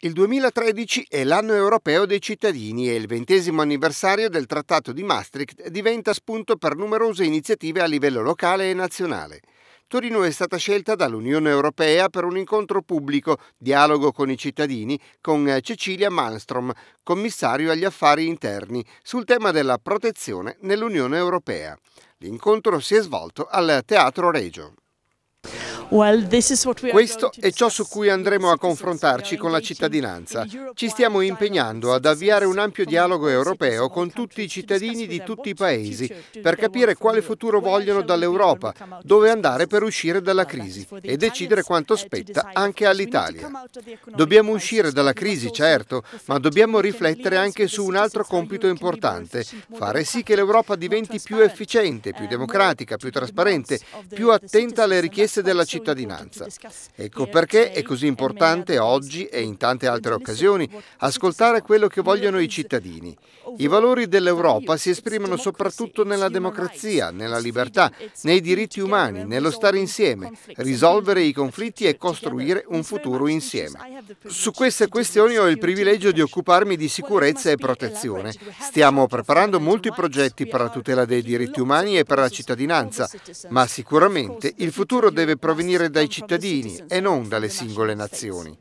Il 2013 è l'anno europeo dei cittadini e il ventesimo anniversario del Trattato di Maastricht diventa spunto per numerose iniziative a livello locale e nazionale. Torino è stata scelta dall'Unione Europea per un incontro pubblico, dialogo con i cittadini, con Cecilia Malmström, commissario agli affari interni, sul tema della protezione nell'Unione Europea. L'incontro si è svolto al Teatro Regio. Questo è ciò su cui andremo a confrontarci con la cittadinanza. Ci stiamo impegnando ad avviare un ampio dialogo europeo con tutti i cittadini di tutti i paesi per capire quale futuro vogliono dall'Europa, dove andare per uscire dalla crisi e decidere quanto eh, spetta anche all'Italia. Dobbiamo uscire dalla crisi, certo, ma dobbiamo riflettere anche su un altro compito importante, fare sì che l'Europa diventi più efficiente, più democratica, più trasparente, più attenta alle richieste della cittadinanza cittadinanza. Ecco perché è così importante oggi e in tante altre occasioni ascoltare quello che vogliono i cittadini. I valori dell'Europa si esprimono soprattutto nella democrazia, nella libertà, nei diritti umani, nello stare insieme, risolvere i conflitti e costruire un futuro insieme. Su queste questioni ho il privilegio di occuparmi di sicurezza e protezione. Stiamo preparando molti progetti per la tutela dei diritti umani e per la cittadinanza, ma sicuramente il futuro deve provenire venire dai cittadini e non dalle singole nazioni.